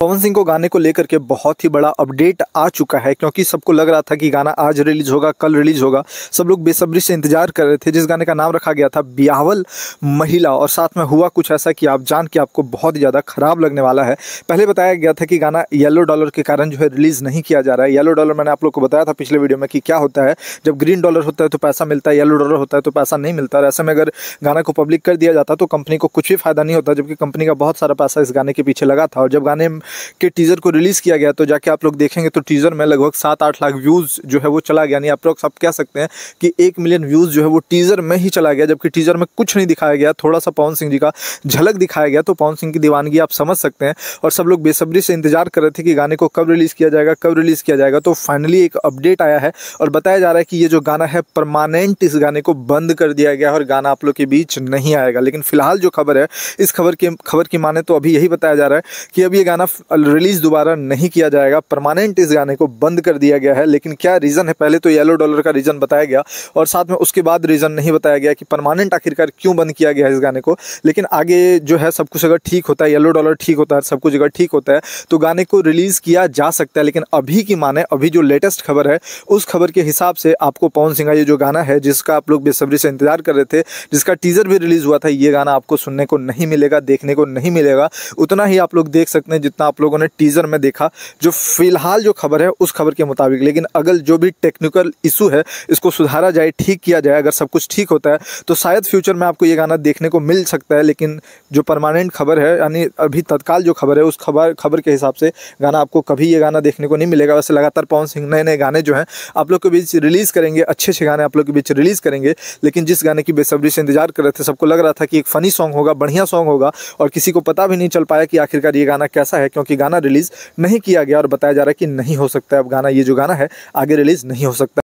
पवन सिंह को गाने को लेकर के बहुत ही बड़ा अपडेट आ चुका है क्योंकि सबको लग रहा था कि गाना आज रिलीज होगा कल रिलीज होगा सब लोग बेसब्री से इंतजार कर रहे थे जिस गाने का नाम रखा गया था बियावल महिला और साथ में हुआ कुछ ऐसा कि आप जान के आपको बहुत ही ज़्यादा खराब लगने वाला है पहले बताया गया था कि गाना येलो डॉलर के कारण जो है रिलीज़ नहीं किया जा रहा है येलो डॉलर मैंने आप लोग को बताया था पिछले वीडियो में कि क्या होता है जब ग्रीन डॉलर होता है तो पैसा मिलता है येलो डॉलर होता है तो पैसा नहीं मिलता और ऐसे में अगर गाना को पब्लिक कर दिया जाता तो कंपनी को कुछ भी फायदा नहीं होता जबकि कंपनी का बहुत सारा पैसा इस गाने के पीछे लगा था और जब गाने के टीज़र को रिलीज़ किया गया तो जाके आप लोग देखेंगे तो टीज़र में लगभग सात आठ लाख व्यूज़ जो है वो चला गया यानी लोग आप कह सकते हैं कि एक मिलियन व्यूज़ जो है वो टीज़र में ही चला गया जबकि टीज़र में कुछ नहीं दिखाया गया थोड़ा सा पवन सिंह जी का झलक दिखाया गया तो पवन सिंह की दीवानगी आप समझ सकते हैं और सब लोग बेसब्री से इंतजार कर रहे थे कि गाने को कब रिलीज़ किया जाएगा कब रिलीज़ किया जाएगा तो फाइनली एक अपडेट आया है और बताया जा रहा है कि ये जो गाना है परमानेंट इस गाने को बंद कर दिया गया है और गाना आप लोग के बीच नहीं आएगा लेकिन फिलहाल जो खबर है इस खबर के खबर की माने तो अभी यही बताया जा रहा है कि अब ये गाना रिलीज़ दोबारा नहीं किया जाएगा परमानेंट इस गाने को बंद कर दिया गया है लेकिन क्या रीज़न है पहले तो येलो डॉलर का रीज़न बताया गया और साथ में उसके बाद रीज़न नहीं बताया गया कि परमानेंट आखिरकार क्यों बंद किया गया है इस गाने को लेकिन आगे जो है सब कुछ अगर ठीक होता है येलो डॉलर ठीक होता है सब कुछ अगर ठीक होता है तो गाने को रिलीज़ किया जा सकता है लेकिन अभी की माने अभी जो लेटेस्ट खबर है उस खबर के हिसाब से आपको पवन सिंह ये जो गाना है जिसका आप लोग बेसब्री से इंतजार कर रहे थे जिसका टीज़र भी रिलीज़ हुआ था ये गाना आपको सुनने को नहीं मिलेगा देखने को नहीं मिलेगा उतना ही आप लोग देख सकते हैं जितना जैसा आप लोगों ने टीज़र में देखा जो फिलहाल जो खबर है उस खबर के मुताबिक लेकिन अगर जो भी टेक्निकल इशू है इसको सुधारा जाए ठीक किया जाए अगर सब कुछ ठीक होता है तो शायद फ्यूचर में आपको ये गाना देखने को मिल सकता है लेकिन जो परमानेंट खबर है यानी अभी तत्काल जो खबर है उस खबर खबर के हिसाब से गाना आपको कभी ये गाना देखने को नहीं मिलेगा वैसे लगातार पवन सिंह नए नए गाने जो हैं आप लोग के बीच रिलीज़ करेंगे अच्छे अच्छे गाने आप लोग के बीच रिलीज़ करेंगे लेकिन जिस गाने की बेसब्री से इंतजार कर रहे थे सबको लग रहा था कि एक फ़नी सॉन्ग होगा बढ़िया सॉन्ग होगा और किसी को पता भी नहीं चल पाया कि आखिरकार ये गाना कैसा है क्योंकि गाना रिलीज़ नहीं किया गया और बताया जा रहा है कि नहीं हो सकता है अब गाना ये जो गाना है आगे रिलीज़ नहीं हो सकता